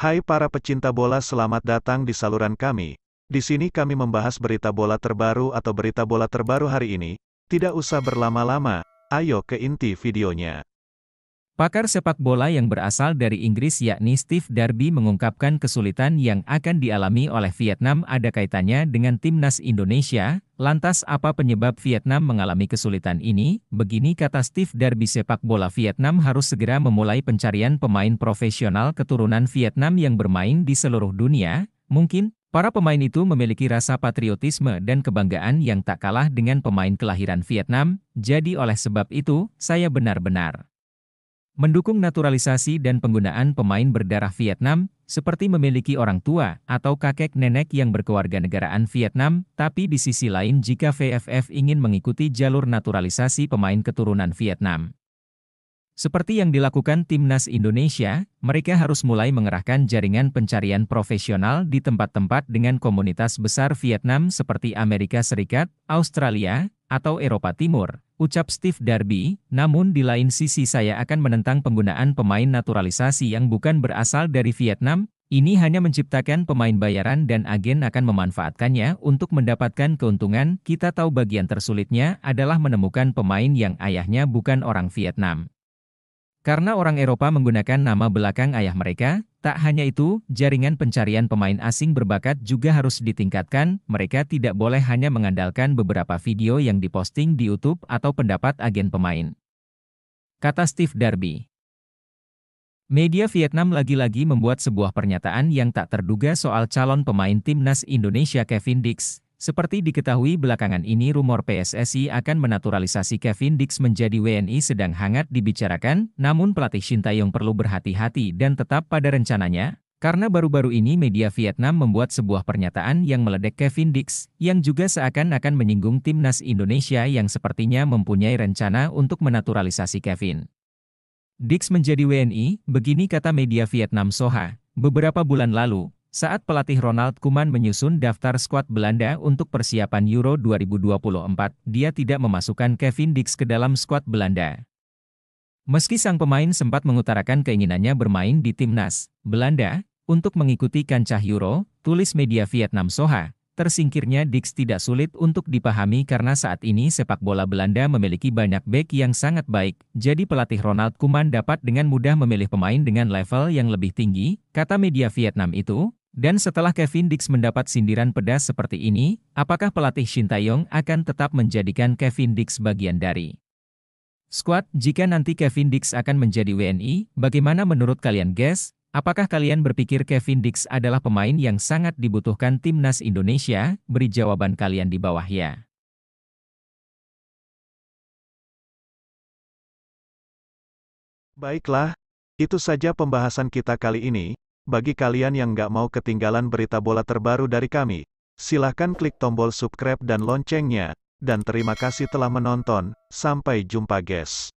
Hai para pecinta bola selamat datang di saluran kami. Di sini kami membahas berita bola terbaru atau berita bola terbaru hari ini. Tidak usah berlama-lama, ayo ke inti videonya. Pakar sepak bola yang berasal dari Inggris yakni Steve Darby mengungkapkan kesulitan yang akan dialami oleh Vietnam ada kaitannya dengan timnas Indonesia. Lantas apa penyebab Vietnam mengalami kesulitan ini? Begini kata Steve Darby sepak bola Vietnam harus segera memulai pencarian pemain profesional keturunan Vietnam yang bermain di seluruh dunia. Mungkin Para pemain itu memiliki rasa patriotisme dan kebanggaan yang tak kalah dengan pemain kelahiran Vietnam, jadi oleh sebab itu, saya benar-benar Mendukung naturalisasi dan penggunaan pemain berdarah Vietnam, seperti memiliki orang tua atau kakek nenek yang berkewarganegaraan Vietnam, tapi di sisi lain jika VFF ingin mengikuti jalur naturalisasi pemain keturunan Vietnam. Seperti yang dilakukan Timnas Indonesia, mereka harus mulai mengerahkan jaringan pencarian profesional di tempat-tempat dengan komunitas besar Vietnam seperti Amerika Serikat, Australia, atau Eropa Timur, ucap Steve Darby, namun di lain sisi saya akan menentang penggunaan pemain naturalisasi yang bukan berasal dari Vietnam, ini hanya menciptakan pemain bayaran dan agen akan memanfaatkannya untuk mendapatkan keuntungan, kita tahu bagian tersulitnya adalah menemukan pemain yang ayahnya bukan orang Vietnam. Karena orang Eropa menggunakan nama belakang ayah mereka, tak hanya itu, jaringan pencarian pemain asing berbakat juga harus ditingkatkan, mereka tidak boleh hanya mengandalkan beberapa video yang diposting di YouTube atau pendapat agen pemain. Kata Steve Darby. Media Vietnam lagi-lagi membuat sebuah pernyataan yang tak terduga soal calon pemain timnas Indonesia Kevin Dix, seperti diketahui belakangan ini rumor PSSI akan menaturalisasi Kevin Dix menjadi WNI sedang hangat dibicarakan, namun pelatih Shin perlu berhati-hati dan tetap pada rencananya, karena baru-baru ini media Vietnam membuat sebuah pernyataan yang meledek Kevin Dix, yang juga seakan-akan menyinggung timnas Indonesia yang sepertinya mempunyai rencana untuk menaturalisasi Kevin. Dix menjadi WNI, begini kata media Vietnam Soha, beberapa bulan lalu, saat pelatih Ronald Koeman menyusun daftar skuad Belanda untuk persiapan Euro 2024, dia tidak memasukkan Kevin Dix ke dalam skuad Belanda. Meski sang pemain sempat mengutarakan keinginannya bermain di timnas Belanda untuk mengikuti kancah Euro, tulis media Vietnam Soha, tersingkirnya Dix tidak sulit untuk dipahami karena saat ini sepak bola Belanda memiliki banyak back yang sangat baik, jadi pelatih Ronald Koeman dapat dengan mudah memilih pemain dengan level yang lebih tinggi, kata media Vietnam itu, dan setelah Kevin Dix mendapat sindiran pedas seperti ini, apakah pelatih Shin Tae Yong akan tetap menjadikan Kevin Dix bagian dari squad? Jika nanti Kevin Dix akan menjadi WNI, bagaimana menurut kalian guys? Apakah kalian berpikir Kevin Dix adalah pemain yang sangat dibutuhkan timnas Indonesia? Beri jawaban kalian di bawah ya. Baiklah, itu saja pembahasan kita kali ini. Bagi kalian yang nggak mau ketinggalan berita bola terbaru dari kami, silahkan klik tombol subscribe dan loncengnya, dan terima kasih telah menonton, sampai jumpa guys.